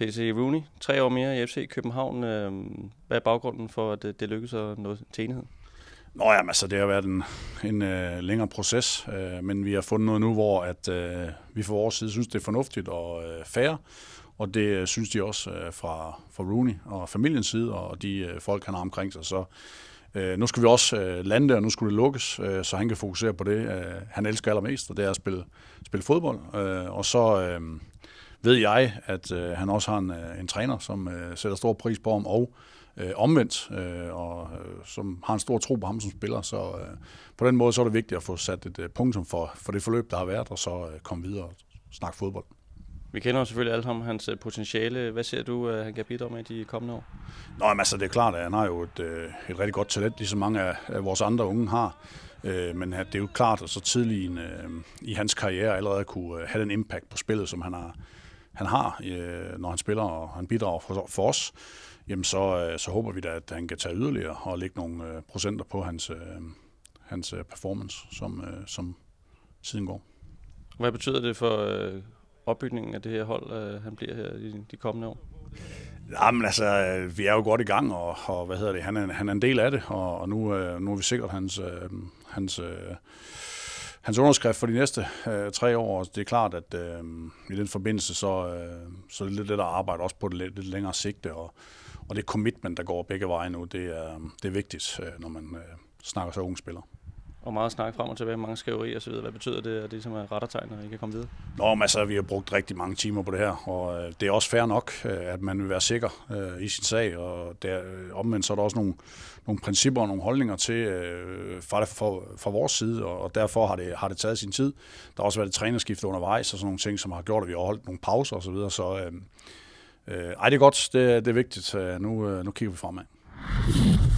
PC Rooney, tre år mere i FC København. Øhm, hvad er baggrunden for, at øh, det, lykkedes at nå til enighed? Nå ja, altså det har været en, en uh, længere proces, uh, men vi har fundet noget nu, hvor at, uh, vi fra vores side synes, det er fornuftigt og uh, fair, og det synes de også uh, fra, fra Rooney og familiens side, og de uh, folk, han har omkring sig. Så uh, nu skal vi også uh, lande og nu skulle det lukkes, uh, så han kan fokusere på det, uh, han elsker allermest, og det er at spille, spille fodbold. Uh, og så... Uh, ved jeg, at øh, han også har en, øh, en træner, som øh, sætter stor pris på ham, og øh, omvendt, øh, og øh, som har en stor tro på ham som spiller. Så øh, på den måde så er det vigtigt at få sat et øh, punktum for, for det forløb, der har været, og så øh, komme videre og snakke fodbold. Vi kender selvfølgelig alt om hans øh, potentiale. Hvad ser du, at øh, han kan bidrage med de kommende år? Nå, men altså, det er klart, at han har jo et, et rigtig godt talent, ligesom mange af vores andre unge har. Men det er jo klart, at så tidligt i, i hans karriere allerede kunne have den impact på spillet, som han har, han har, øh, når han spiller, og han bidrager for, for os, jamen så, øh, så håber vi da, at han kan tage yderligere og lægge nogle øh, procenter på hans, øh, hans øh, performance, som, øh, som siden går. Hvad betyder det for øh, opbygningen af det her hold, øh, han bliver her i de kommende år? Jamen altså, øh, vi er jo godt i gang, og, og hvad hedder det, han er, han er en del af det, og, og nu, øh, nu er vi sikret hans, øh, hans øh, hans underskrift for de næste øh, tre år. Det er klart, at øh, i den forbindelse, så, øh, så er det lidt let at arbejde også på det lidt, lidt længere sigte, og, og det commitment, der går begge veje nu, det er, det er vigtigt, øh, når man øh, snakker så unge spillere og meget snak frem og tilbage, mange skriverier osv. Hvad betyder det, at det som ligesom er rettertegn, og I kan komme videre? Nå, men altså, vi har brugt rigtig mange timer på det her, og øh, det er også fair nok, øh, at man vil være sikker øh, i sin sag, og der, omvendt så er der også nogle, nogle principper og nogle holdninger til fra, fra, fra vores side, og, derfor har det, har det taget sin tid. Der har også været et trænerskift undervejs og sådan nogle ting, som har gjort, at vi har holdt nogle pauser osv., så, videre, så øh, øh, ej, det er godt, det, det er vigtigt. Nu, nu kigger vi fremad.